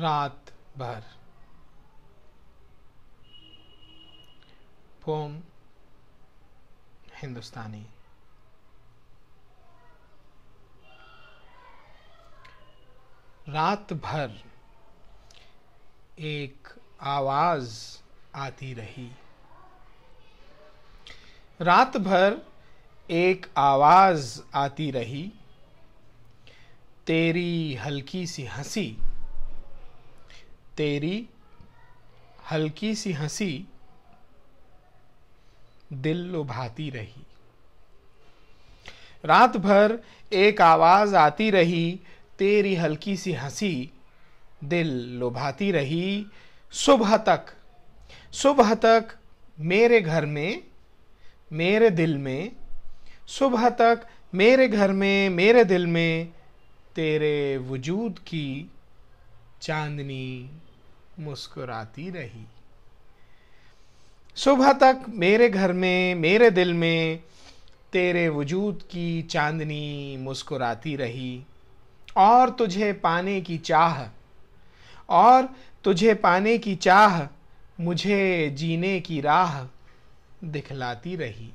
रात भर पोम हिंदुस्तानी रात भर एक आवाज आती रही रात भर एक आवाज आती रही तेरी हल्की सी हंसी तेरी हल्की सी हंसी दिल लुभाती रही रात भर एक आवाज आती रही तेरी हल्की सी हंसी दिल लुभाती रही सुबह तक सुबह तक मेरे घर में मेरे दिल में सुबह तक मेरे घर में मेरे दिल में तेरे वजूद की चांदनी मुस्कुराती रही सुबह तक मेरे घर में मेरे दिल में तेरे वजूद की चांदनी मुस्कुराती रही और तुझे पाने की चाह और तुझे पाने की चाह मुझे जीने की राह दिखलाती रही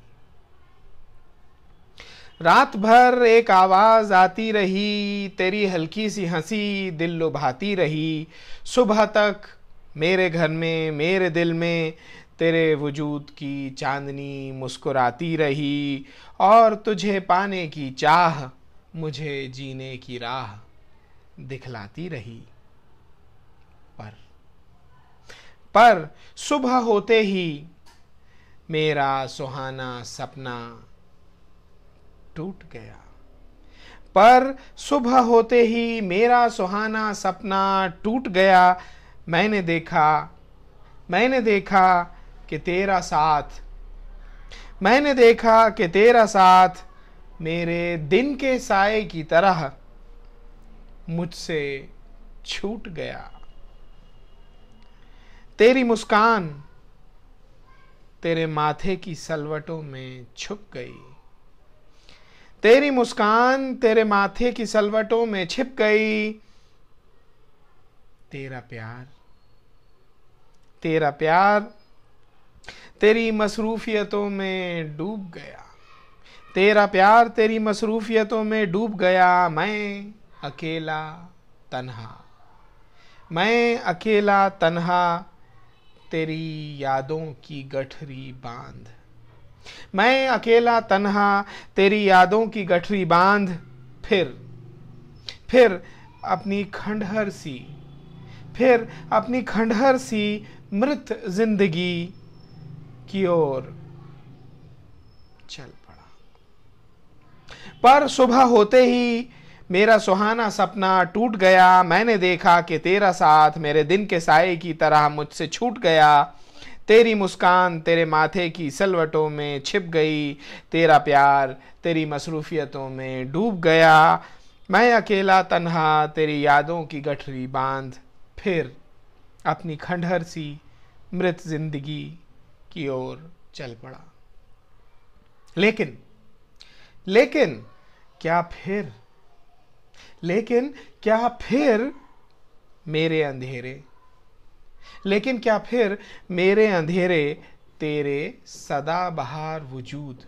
रात भर एक आवाज़ आती रही तेरी हल्की सी हंसी दिल लुभाती रही सुबह तक मेरे घर में मेरे दिल में तेरे वजूद की चांदनी मुस्कुराती रही और तुझे पाने की चाह मुझे जीने की राह दिखलाती रही पर पर सुबह होते ही मेरा सुहाना सपना टूट गया पर सुबह होते ही मेरा सुहाना सपना टूट गया मैंने देखा मैंने देखा कि तेरा साथ मैंने देखा कि तेरा साथ मेरे दिन के साय की तरह मुझसे छूट गया तेरी मुस्कान तेरे माथे की सलवटों में छुप गई तेरी मुस्कान तेरे माथे की सलवटों में छिप गई तेरा प्यार तेरा प्यार तेरी मसरूफियतों में डूब गया तेरा प्यार तेरी मसरूफियतों में डूब गया मैं अकेला तन्हा मैं अकेला तन्हा तेरी यादों की गठरी बांध मैं अकेला तन्हा तेरी यादों की गठरी बांध फिर फिर अपनी खंडहर सी फिर अपनी खंडहर सी मृत जिंदगी की ओर चल पड़ा पर सुबह होते ही मेरा सुहाना सपना टूट गया मैंने देखा कि तेरा साथ मेरे दिन के साए की तरह मुझसे छूट गया तेरी मुस्कान तेरे माथे की सलवटों में छिप गई तेरा प्यार तेरी मसरूफियतों में डूब गया मैं अकेला तन्हा तेरी यादों की गठरी बांध फिर अपनी खंडहर सी मृत जिंदगी की ओर चल पड़ा लेकिन लेकिन क्या फिर लेकिन क्या फिर मेरे अंधेरे लेकिन क्या फिर मेरे अंधेरे तेरे सदाबहार वजूद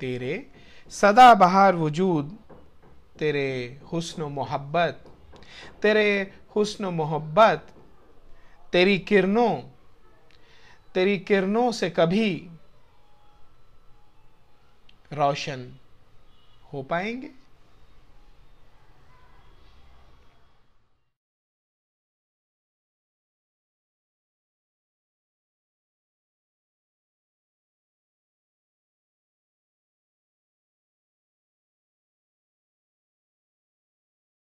तेरे सदाबहार वजूद तेरे हुस्न मोहब्बत तेरे हुस्न मोहब्बत तेरी किरणों तेरी किरणों से कभी रोशन हो पाएंगे